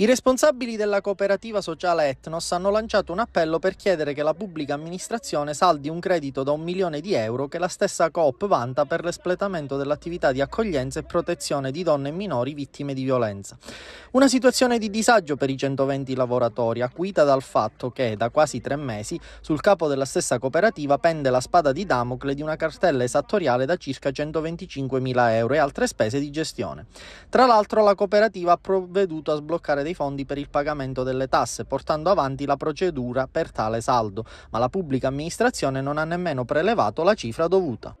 I responsabili della cooperativa sociale Etnos hanno lanciato un appello per chiedere che la pubblica amministrazione saldi un credito da un milione di euro che la stessa Coop vanta per l'espletamento dell'attività di accoglienza e protezione di donne e minori vittime di violenza. Una situazione di disagio per i 120 lavoratori, acuita dal fatto che da quasi tre mesi sul capo della stessa cooperativa pende la spada di Damocle di una cartella esattoriale da circa 125 mila euro e altre spese di gestione. Tra l'altro la cooperativa ha provveduto a sbloccare dei i fondi per il pagamento delle tasse, portando avanti la procedura per tale saldo, ma la pubblica amministrazione non ha nemmeno prelevato la cifra dovuta.